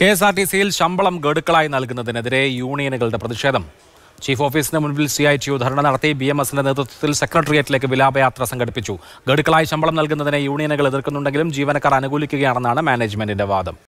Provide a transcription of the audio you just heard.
K S R T സിയിൽ ശമ്പളം ഗഡുക്കളായി നൽകുന്നതിനെതിരെ യൂണിയനുകളുടെ പ്രതിഷേധം ചീഫ് ഓഫീസിന് മുൻപിൽ C I T U dharna നടത്തി ബി എം എസിന്റെ നേതൃത്വത്തിൽ സെക്രട്ടേറിയറ്റിലേക്ക് വിലാപയാത്ര സംഘടിപ്പിച്ചു ഗഡുക്കളായി ശമ്പളം നൽകുന്നതിനെ യൂണിയനുകൾ എതിർക്കുന്നുണ്ടെങ്കിലും ജീവനക്കാർ അനുകൂലിക്കുകയാണെന്നാണ് മാനേജ്മെന്റിന്റെ വാദം